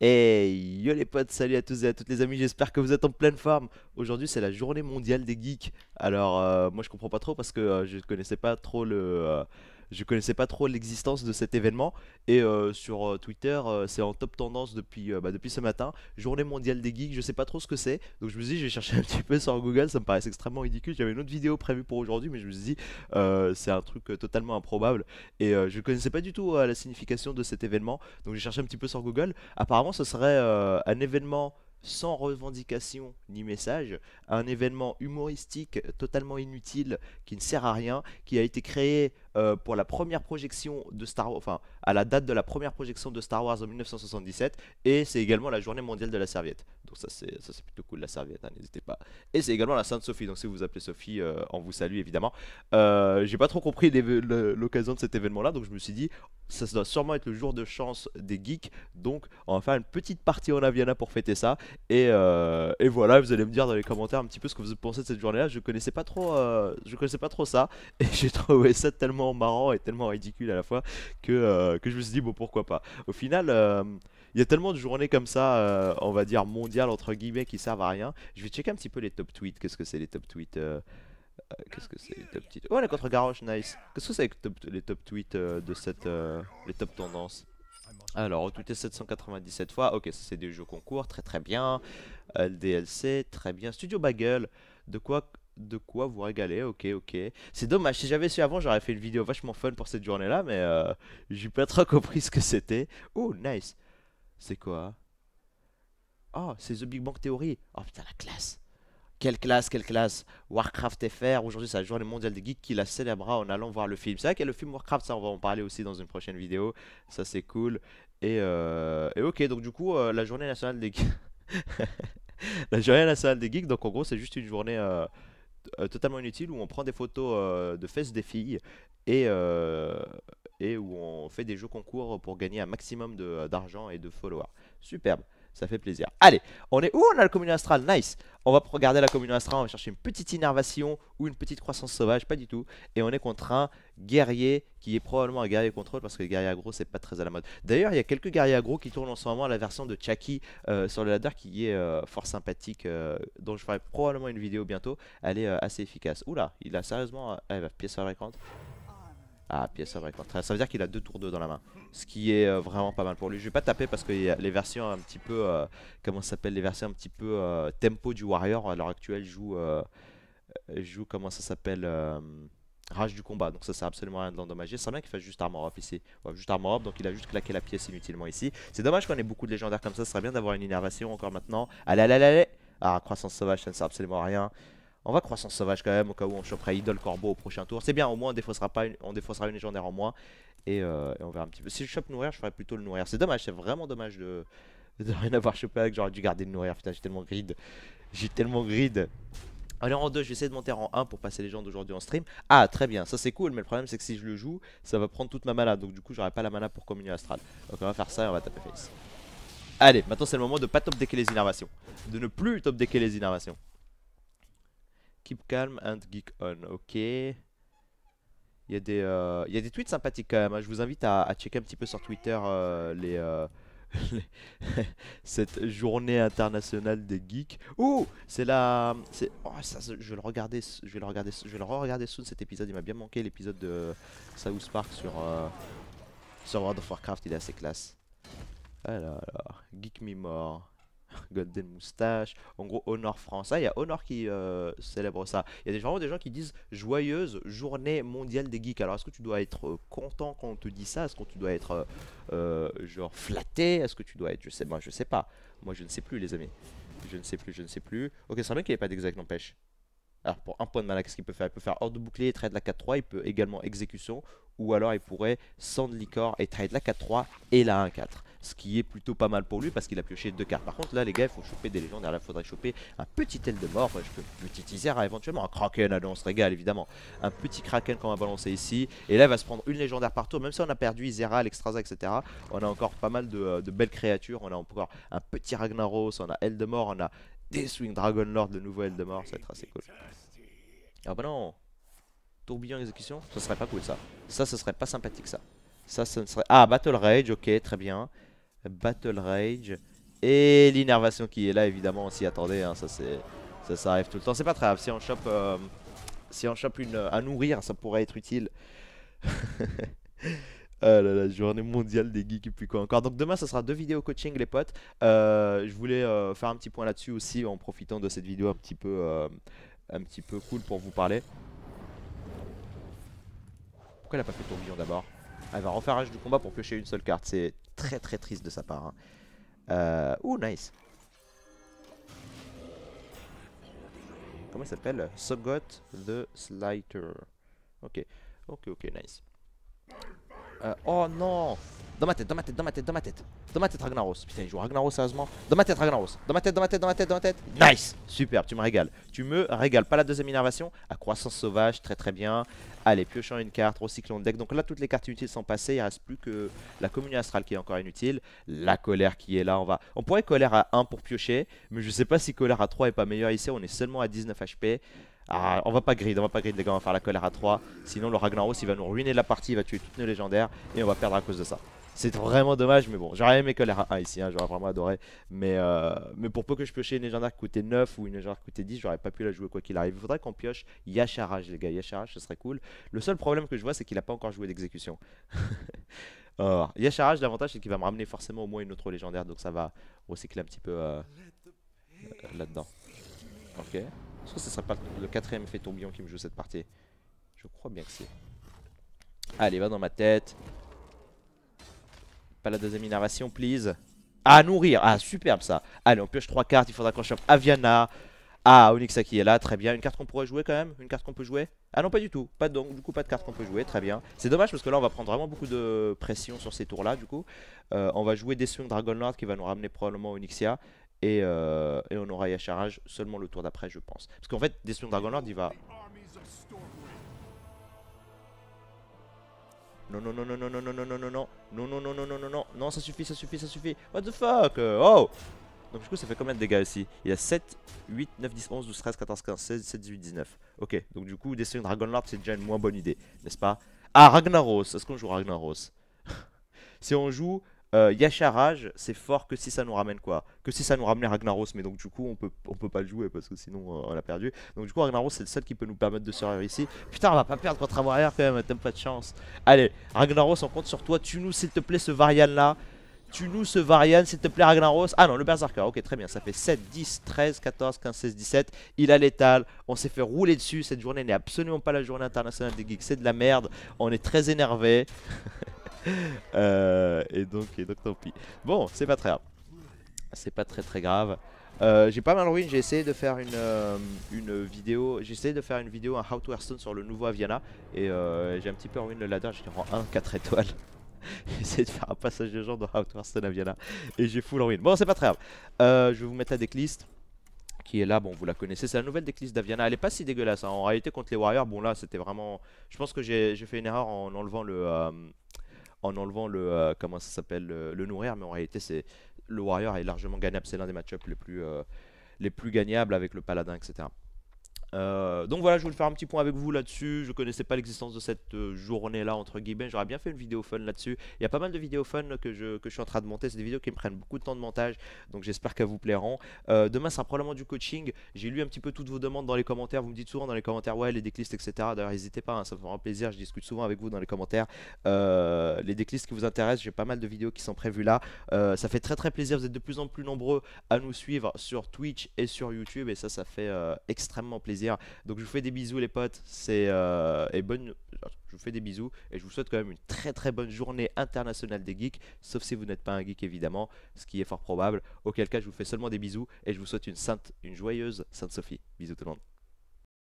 Et hey, yo les potes, salut à tous et à toutes les amis, j'espère que vous êtes en pleine forme. Aujourd'hui c'est la journée mondiale des geeks. Alors euh, moi je comprends pas trop parce que euh, je connaissais pas trop le... Euh, je connaissais pas trop l'existence de cet événement. Et euh, sur euh, Twitter, euh, c'est en top tendance depuis, bah, depuis ce matin. Journée mondiale des geeks, je sais pas trop ce que c'est. Donc je me suis dit, je vais chercher un petit peu sur Google, ça me paraissait extrêmement ridicule. J'avais une autre vidéo prévue pour aujourd'hui, mais je me suis dit, c'est un truc totalement improbable. Et je connaissais pas du tout la signification de cet événement. Donc j'ai cherché un petit peu sur Google. Apparemment, ce serait un événement sans revendication ni message, un événement humoristique totalement inutile qui ne sert à rien, qui a été créé euh, pour la première projection de Star Wars, à la date de la première projection de Star Wars en 1977, et c'est également la journée mondiale de la serviette. Donc ça c'est plutôt cool la serviette, hein, n'hésitez pas. Et c'est également la Sainte Sophie. Donc si vous vous appelez Sophie, euh, on vous salue évidemment. Euh, j'ai pas trop compris l'occasion de cet événement-là, donc je me suis dit ça doit sûrement être le jour de chance des geeks. Donc on va faire une petite partie en Aviana pour fêter ça. Euh, et, voilà, vous allez me dire dans les commentaires un petit peu ce que vous pensez de cette journée-là. Je connaissais pas trop, je connaissais pas trop ça et j'ai trouvé ça tellement marrant et tellement ridicule à la fois que que je me suis dit bon pourquoi pas. Au final. Il y a tellement de journées comme ça, euh, on va dire mondiales entre guillemets, qui servent à rien. Je vais checker un petit peu les top tweets. Qu'est-ce que c'est les top tweets euh, euh, Qu'est-ce que c'est les top tweets Oh, la contre garoche nice. Qu'est-ce que c'est les, top tweets de cette. les top tendances alors, tout est 797 fois. Ok, c'est des jeux concours, très très bien. LDLC, très bien. Studio Bagel, de quoi, de quoi vous régaler Ok, ok. C'est dommage, si j'avais su avant, j'aurais fait une vidéo vachement fun pour cette journée-là, mais j'ai pas trop compris ce que c'était. Oh, nice. C'est quoi Oh, c'est The Big Bang Theory. Oh putain, la classe. Quelle classe, quelle classe. Warcraft FR, aujourd'hui c'est la journée mondiale des geeks qui la célébrera en allant voir le film. C'est vrai qu'il y a le film Warcraft, ça on va en parler aussi dans une prochaine vidéo. Ça c'est cool. Et, euh, Et, ok, donc du coup, euh, la journée nationale des geeks. la journée nationale des geeks, donc en gros c'est juste une journée... Euh, totalement inutile où on prend des photos de fesses des filles et, et où on fait des jeux concours pour gagner un maximum euh, d'argent et de followers. Superbe, ça fait plaisir. Allez, on est où On a la commune astral, nice. On va regarder la commune astral. on va chercher une petite innervation ou une petite croissance sauvage, pas du tout. Et on est contre un guerrier qui est probablement un guerrier contrôle parce que le guerriers agro c'est pas très à la mode. D'ailleurs, il y a quelques guerriers agro qui tournent en ce moment la version de Chucky euh, sur le ladder qui est euh, fort sympathique, dont je ferai probablement une vidéo bientôt. Elle est assez efficace. Oula, il a sérieusement. Elle eh va ben, pièce sur l'écran. Ah, pièce à vrai Ça veut dire qu'il a deux tours 2 dans la main. Ce qui est euh, vraiment pas mal pour lui. Je vais pas taper parce que les versions un petit peu. Euh, comment ça s'appelle Les versions un petit peu euh, tempo du Warrior à l'heure actuelle joue. joue comment ça s'appelle Rage du combat. Donc ça sert absolument à rien de l'endommager. C'est bien qu'il fasse juste Armor Up ici. juste Armor Donc il a juste claqué la pièce inutilement ici. C'est dommage qu'on ait beaucoup de légendaires comme ça. Ce serait bien d'avoir une innervation encore maintenant. Allez, allez, allez, allez. Ah, croissance sauvage, ça ne sert absolument à rien. On va croissance sauvage quand même, au cas où on chopera Idol Corbeau au prochain tour. C'est bien, au moins on défaussera, pas une, on défaussera une légendaire en moins. Et, euh, on verra un petit peu. Si je chope Nourrir, je ferai plutôt le Nourrir. C'est dommage, c'est vraiment dommage de, rien avoir chopé avec. J'aurais dû garder le Nourrir, putain, j'ai tellement grid. J'ai tellement grid. Allez en 2, je de monter en 1 pour passer les gens d'aujourd'hui en stream. Ah, très bien, ça c'est cool, mais le problème c'est que si je le joue, ça va prendre toute ma mana. Donc du coup, j'aurai pas la mana pour communier astral. Donc on va faire ça et on va taper face. Allez, maintenant c'est le moment de pas top decker les innervations. De ne plus top decker les innervations. Keep calm and geek on. Ok. Il y, a des, euh, il y des tweets sympathiques quand même. Hein. Je vous invite à, checker un petit peu sur Twitter euh, les, euh, cette journée internationale des geeks. Ouh C'est la... Oh, je vais le regarder, je vais le regarder, je vais le re-regarder soon cet épisode. Il m'a bien manqué l'épisode de South Park sur, sur World of Warcraft. Il est assez classe. Alors, ah alors. Geek me more. Golden Moustache, en gros Honor français. Ah, il y a Honor qui euh, célèbre ça. Il y a vraiment des gens qui disent joyeuse journée mondiale des geeks. Alors est-ce que tu dois être euh, content quand on te dit ça Est-ce que tu dois être euh, genre flatté Est-ce que tu dois être je sais moi je sais pas. Moi je ne sais plus les amis. Je ne sais plus, je ne sais plus. Ok, c'est vrai qu'il qui pas d'exact n'empêche. Alors pour un point de mana, qu'est-ce qu'il peut faire Il peut faire hors de bouclier et trade la 4-3, il peut également exécution, ou alors il pourrait sand licor et trade la 4-3 et la 1-4. Ce qui est plutôt pas mal pour lui parce qu'il a pioché deux cartes. Par contre là les gars il faut choper des légendaires, là il faudrait choper un petit aile de mort, je peux petit Isera hein, éventuellement, un Kraken, à on se régale évidemment. Un petit Kraken qu'on va balancer ici, et là il va se prendre une légendaire par tour, même si on a perdu Isera, l'Extraza etc. On a encore pas mal euh, de, belles créatures, on a encore un petit Ragnaros, on a aile de mort, on a des swings Dragon Lord, nouvelle nouveau mort ça va être assez cool. Ah bah non Tourbillon exécution, ça serait pas cool ça. Ça, ça serait pas sympathique ça. Ça, ça serait... Ah, Battle Rage, ok, très bien. Battle Rage. Et l'innervation qui est là, évidemment, aussi attendez hein, ça c'est... Ça, arrive tout le temps, c'est pas très grave, si on chope... Euh, si on une... Euh, à nourrir, ça pourrait être utile. Ah là là, journée mondiale des geeks et puis quoi encore. Donc demain, ça sera deux vidéos coaching, les potes. Euh, je voulais euh, faire un petit point là-dessus aussi en profitant de cette vidéo un petit peu, euh, un petit peu cool pour vous parler. Pourquoi elle a pas fait tourbillon d'abord Elle va refaire rage du combat pour piocher une seule carte. C'est très très triste de sa part. Hein. Ouh, nice. Comment il s'appelle Sogot the Slighter. Ok, ok, ok, nice. Euh, oh non Dans ma tête, dans ma tête, dans ma tête, dans ma tête. Dans ma tête, Ragnaros. Putain, il joue Ragnaros sérieusement. Dans ma tête, Ragnaros. Dans ma tête, dans ma tête, dans ma tête, dans ma tête. Nice Super, tu me régales. Tu me régales. Pas la deuxième innervation. À croissance sauvage, très très bien. Allez, piochant une carte, recyclons le deck. Donc là, toutes les cartes inutiles sont passées. Il reste plus que la communion astrale qui est encore inutile. La colère qui est là. On va. On pourrait colère à 1 pour piocher. Mais je sais pas si colère à 3 est pas meilleur ici. On est seulement à 19 HP. Ah, on va pas grid, on va pas grid les gars, on va faire la colère à 3. Sinon le Ragnaros il va nous ruiner la partie, il va tuer toutes nos légendaires et on va perdre à cause de ça. C'est vraiment dommage, mais bon, j'aurais aimé colère à 1 ici, hein, j'aurais vraiment adoré. Mais, euh, mais pour peu que je pioche une légendaire qui coûtait 9 ou une légendaire qui coûtait 10, j'aurais pas pu la jouer quoi qu'il arrive. Il faudrait qu'on pioche Yacharage les gars, Yacharage ce serait cool. Le seul problème que je vois c'est qu'il a pas encore joué d'exécution. Or, Yacharage l'avantage c'est qu'il va me ramener forcément au moins une autre légendaire, donc ça va recycler un petit peu euh, euh, là-dedans. Ok. Je ce que ce serait pas le quatrième effet tourbillon qui me joue cette partie Je crois bien que c'est. Allez, va dans ma tête. Pas la deuxième innervation, please. Ah, nourrir. Ah, superbe ça. Allez, on pioche trois cartes. Il faudra qu'on chope Aviana. Ah, Onyxia qui est là. Très bien. Une carte qu'on pourrait jouer quand même Une carte qu'on peut jouer Ah non, pas du tout. Pas de, donc, du coup, pas de carte qu'on peut jouer. Très bien. C'est dommage parce que là, on va prendre vraiment beaucoup de pression sur ces tours-là. Du coup, euh, on va jouer des Dragon Dragonlord qui va nous ramener probablement Onyxia et, on aura Yasharaj seulement le tour d'après, je pense. Parce qu'en fait, Destruction Dragonlord, il va... Non, non, non, non, non, non, non, non, non, non, non, non, non, non, non, non, non, non, ça suffit, ça suffit, ça suffit. What the fuck Oh Donc du coup, ça fait combien de dégâts ici Il y a 7, 8, 9, 10, 11, 12, 13, 14, 15, 16, 17, 18, 19. Ok, donc du coup, Destruction Dragonlord, c'est déjà une moins bonne idée, n'est-ce pas Ah, Ragnaros Est-ce qu'on joue Ragnaros Si on joue euh, Yasharaj, c'est fort que si ça nous ramène quoi Que si ça nous ramène Ragnaros, mais donc du coup on peut, on peut pas le jouer parce que sinon euh, on a perdu. Donc du coup Ragnaros c'est le seul qui peut nous permettre de survivre ici. Putain on va pas perdre contre un quand même, t'as pas de chance. Allez, Ragnaros on compte sur toi, tu nous s'il te plaît ce Varian là. Tu nous ce Varian s'il te plaît Ragnaros. Ah non le Berserker, ok très bien, ça fait 7, 10, 13, 14, 15, 16, 17. Il a l'étal, on s'est fait rouler dessus, cette journée n'est absolument pas la journée internationale des geeks, c'est de la merde. On est très énervé. Euh, et, donc, et donc tant pis. Bon, c'est pas très grave. C'est pas très très grave. Euh, j'ai pas mal ruiné, j'ai essayé de faire une, euh, une vidéo, j'ai essayé de faire une vidéo, un How to Hearthstone sur le nouveau Aviana et j'ai un petit peu ruiné le ladder, j'ai rendu 1, 4 étoiles. j'ai essayé de faire un passage de genre dans How to Hearthstone Aviana et j'ai full ruin. Bon c'est pas très grave, je vais vous mettre la decklist qui est là, bon vous la connaissez, c'est la nouvelle decklist d'Aviana, elle est pas si dégueulasse, hein. en réalité contre les Warriors, bon là c'était vraiment, je pense que j'ai fait une erreur en enlevant le en enlevant le euh, comment ça s'appelle le, nourrir, mais en réalité c'est le warrior est largement gagnable. C'est l'un des matchups les plus euh, les plus gagnables avec le paladin, etc. Euh, donc voilà, je voulais faire un petit point avec vous là-dessus. Je connaissais pas l'existence de cette euh, journée-là, entre guillemets. J'aurais bien fait une vidéo fun là-dessus. Il y a pas mal de vidéos fun que je, suis en train de monter. C'est des vidéos qui me prennent beaucoup de temps de montage. Donc j'espère qu'elles vous plairont. Euh, demain, c'est probablement du coaching. J'ai lu un petit peu toutes vos demandes dans les commentaires. Vous me dites souvent dans les commentaires, ouais, les déclistes, etc. D'ailleurs, n'hésitez pas, hein, ça me fera plaisir. Je discute souvent avec vous dans les commentaires. les déclistes qui vous intéressent, j'ai pas mal de vidéos qui sont prévues là. ça fait très très plaisir. Vous êtes de plus en plus nombreux à nous suivre sur Twitch et sur YouTube. Et ça, ça fait extrêmement plaisir. Donc je vous fais des bisous les potes, c'est euh, bonne je vous fais des bisous et je vous souhaite quand même une très très bonne journée internationale des geeks, sauf si vous n'êtes pas un geek évidemment, ce qui est fort probable, auquel cas je vous fais seulement des bisous et je vous souhaite une sainte une joyeuse Sainte Sophie. Bisous tout le monde.